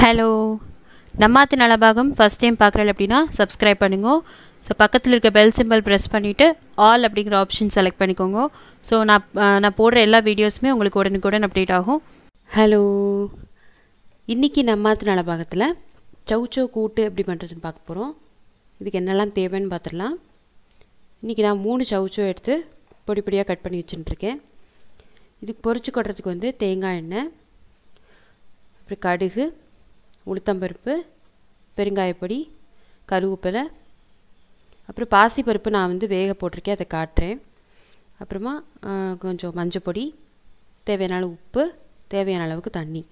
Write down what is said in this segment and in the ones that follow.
hello நம்மாத்து நலபாகம் first time பார்க்குறது அப்படின்னா சப்ஸ்கிரைப் பண்ணுங்க ஸோ பக்கத்தில் இருக்க பெல் சிம்பிள் ப்ரெஸ் பண்ணிவிட்டு ஆல் அப்படிங்கிற ஆப்ஷன் செலக்ட் பண்ணிக்கோங்க ஸோ நான் நான் போடுற எல்லா வீடியோஸுமே உங்களுக்கு உடனுக்குடன் அப்டேட் ஆகும் ஹலோ இன்றைக்கி நம்மாத்து நலபாகத்தில் சவுச்சோ கூட்டு எப்படி பண்ணுறதுன்னு பார்க்க போகிறோம் இதுக்கு என்னெல்லாம் தேவைன்னு பார்த்துடலாம் இன்றைக்கி நான் மூணு சவுச்சோ எடுத்து பொடி பொடியாக கட் பண்ணி வச்சுட்டுருக்கேன் இதுக்கு பொறிச்சு கொட்டுறதுக்கு வந்து தேங்காய் எண்ணெய் அப்புறம் கடுகு உளுத்தம்பருப்பு பெருங்காயப்பொடி கருவேப்பிலை அப்புறம் பாசிப்பருப்பு நான் வந்து வேக போட்டிருக்கேன் அதை காட்டுறேன் அப்புறமா கொஞ்சம் மஞ்சப்பொடி தேவையான அளவு உப்பு தேவையான அளவுக்கு தண்ணி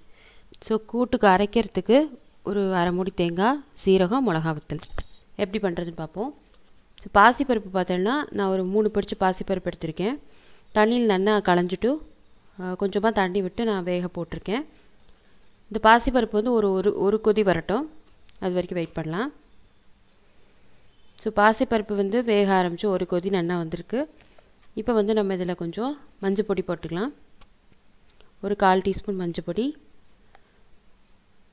ஸோ கூட்டுக்கு அரைக்கிறதுக்கு ஒரு அரை மூடி தேங்காய் சீரகம் மிளகா வத்தல் எப்படி பண்ணுறதுன்னு பார்ப்போம் ஸோ பாசிப்பருப்பு பார்த்தோன்னா நான் ஒரு மூணு பிடிச்சி பாசிப்பருப்பு எடுத்திருக்கேன் தண்ணியில் நல்லா களைஞ்சிட்டு கொஞ்சமாக தண்ணி விட்டு நான் வேக போட்டிருக்கேன் இந்த பாசிப்பருப்பு வந்து ஒரு ஒரு ஒரு கொதி வரட்டும் அது வரைக்கும் வெயிட் பண்ணலாம் ஸோ பாசிப்பருப்பு வந்து வேக ஆரம்பித்து ஒரு கொதி நல்லா வந்திருக்கு இப்போ வந்து நம்ம இதில் கொஞ்சம் மஞ்சள் பொடி போட்டுக்கலாம் ஒரு கால் டீஸ்பூன் மஞ்சள் பொடி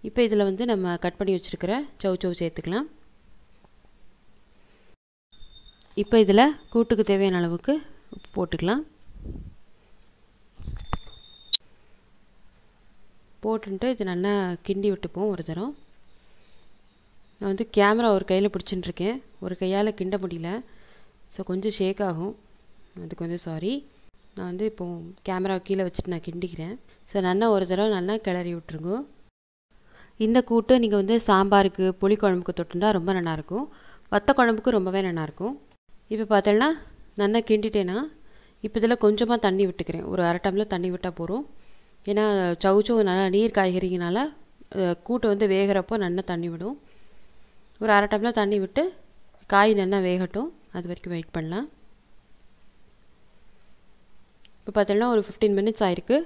இப்போ இதில் வந்து நம்ம கட் பண்ணி வச்சுருக்கிற சவு சவு சேர்த்துக்கலாம் இப்போ இதில் கூட்டுக்கு தேவையான அளவுக்கு உப்பு போட்டுக்கலாம் போட்டுன்ட்டு இது நல்லா கிண்டி விட்டுப்போம் ஒரு தரம் நான் வந்து கேமரா ஒரு கையில் பிடிச்சிட்டுருக்கேன் ஒரு கையால் கிண்ட முடியல ஸோ கொஞ்சம் ஷேக் ஆகும் அதுக்கு கொஞ்சம் சாரி நான் வந்து இப்போது கேமரா கீழே வச்சுட்டு நான் கிண்டிக்கிறேன் ஸோ நல்லா ஒரு தடவை நல்லா கிளறி விட்டுருங்க இந்த கூட்டு நீங்கள் வந்து சாம்பாருக்கு புளி குழம்புக்கு ரொம்ப நல்லாயிருக்கும் வத்த குழம்புக்கு ரொம்பவே நல்லாயிருக்கும் இப்போ பார்த்தோன்னா நல்லா கிண்டிட்டேன்னா இப்போ இதில் கொஞ்சமாக தண்ணி விட்டுக்கிறேன் ஒரு அரை டம்ளர் தண்ணி விட்டால் போகிறோம் ஏன்னா சவுச்சவு நல்லா நீர் காய்கறிங்கனால கூட்டு வந்து வேகிறப்போ நல்லா தண்ணி விடும் ஒரு அரை டம்ளர் தண்ணி விட்டு காய் நல்லா வேகட்டும் அது வரைக்கும் வெயிட் பண்ணலாம் இப்போ பார்த்தோம்னா ஒரு ஃபிஃப்டீன் மினிட்ஸ் ஆயிருக்கு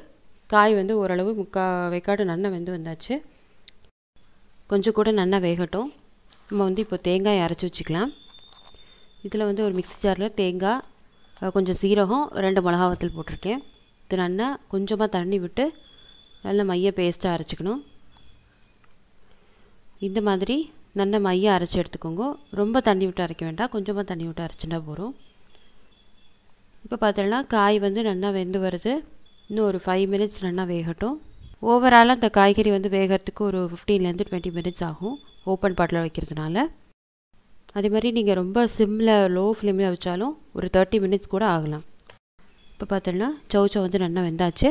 காய் வந்து ஓரளவு முக்கா வைக்காடு நல்லா வெந்து வந்தாச்சு கொஞ்சம் கூட நல்லா வேகட்டும் நம்ம வந்து இப்போ தேங்காய் அரைச்சி வச்சுக்கலாம் இதில் வந்து ஒரு மிக்ஸி ஜாரில் தேங்காய் கொஞ்சம் சீரகம் ரெண்டு மிளகாவத்தில் போட்டிருக்கேன் இது நல்லா கொஞ்சமாக தண்ணி விட்டு நல்ல மைய பேஸ்ட்டாக அரைச்சிக்கணும் இந்த மாதிரி நல்ல மைய அரைச்சி எடுத்துக்கோங்க ரொம்ப தண்ணி விட்டு அரைக்க வேண்டாம் கொஞ்சமாக தண்ணி விட்டு அரைச்சினா போகிறோம் இப்போ பார்த்தோன்னா காய் வந்து நல்லா வெந்து வருது இன்னும் ஒரு ஃபைவ் மினிட்ஸ் நல்லா வேகட்டும் ஓவராலாக இந்த காய்கறி வந்து வேகிறதுக்கு ஒரு ஃபிஃப்டீன்லேருந்து டுவெண்ட்டி மினிட்ஸ் ஆகும் ஓப்பன் பாட்டில் வைக்கிறதுனால அதே மாதிரி நீங்கள் ரொம்ப சிம்மில் லோ ஃப்ளேமில் வச்சாலும் ஒரு தேர்ட்டி மினிட்ஸ் கூட ஆகலாம் இப்போ பார்த்தோன்னா சௌச்சோ வந்து நல்லா வெந்தாச்சு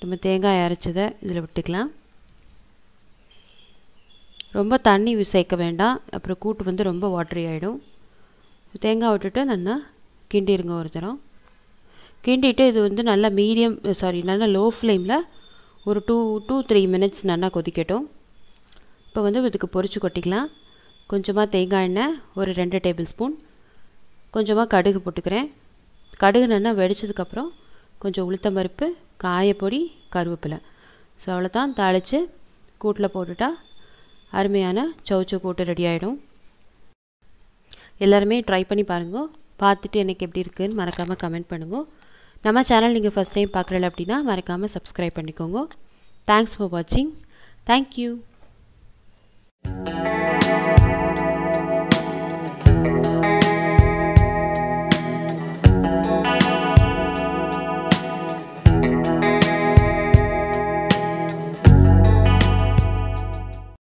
நம்ம தேங்காய் அரைச்சதை இதில் விட்டுக்கலாம் ரொம்ப தண்ணி சேர்க்க வேண்டாம் அப்புறம் கூட்டு வந்து ரொம்ப வாட்டரி ஆகிடும் தேங்காய் விட்டுட்டு நல்லா கிண்டிடுங்க ஒரு தரம் கிண்டிட்டு இது வந்து நல்லா மீடியம் சாரி நல்லா லோ ஃப்ளேமில் ஒரு டூ டூ த்ரீ மினிட்ஸ் நல்லா கொதிக்கட்டும் இப்போ வந்து இதுக்கு பொறிச்சு கொட்டிக்கலாம் கொஞ்சமாக தேங்காய் எண்ணெய் ஒரு ரெண்டு டேபிள் ஸ்பூன் கொஞ்சமாக கடுகு போட்டுக்கிறேன் கடுகு நல்லா வெடித்ததுக்கப்புறம் கொஞ்சம் உளுத்தம் பருப்பு காயப்பொடி கருவேப்பிலை ஸோ அவ்வளோ தான் தாளித்து கூட்டில் போட்டுட்டா அருமையான சவுச்சு கூட்டு ரெடி ஆகிடும் எல்லாருமே ட்ரை பண்ணி பாருங்க பார்த்துட்டு எனக்கு எப்படி இருக்குதுன்னு மறக்காமல் கமெண்ட் பண்ணுங்க நம்ம சேனல் நீங்கள் ஃபஸ்ட் டைம் பார்க்குறல அப்படின்னா மறக்காமல் சப்ஸ்கிரைப் பண்ணிக்கோங்க தேங்க்ஸ் ஃபார் வாட்சிங் தேங்க்யூ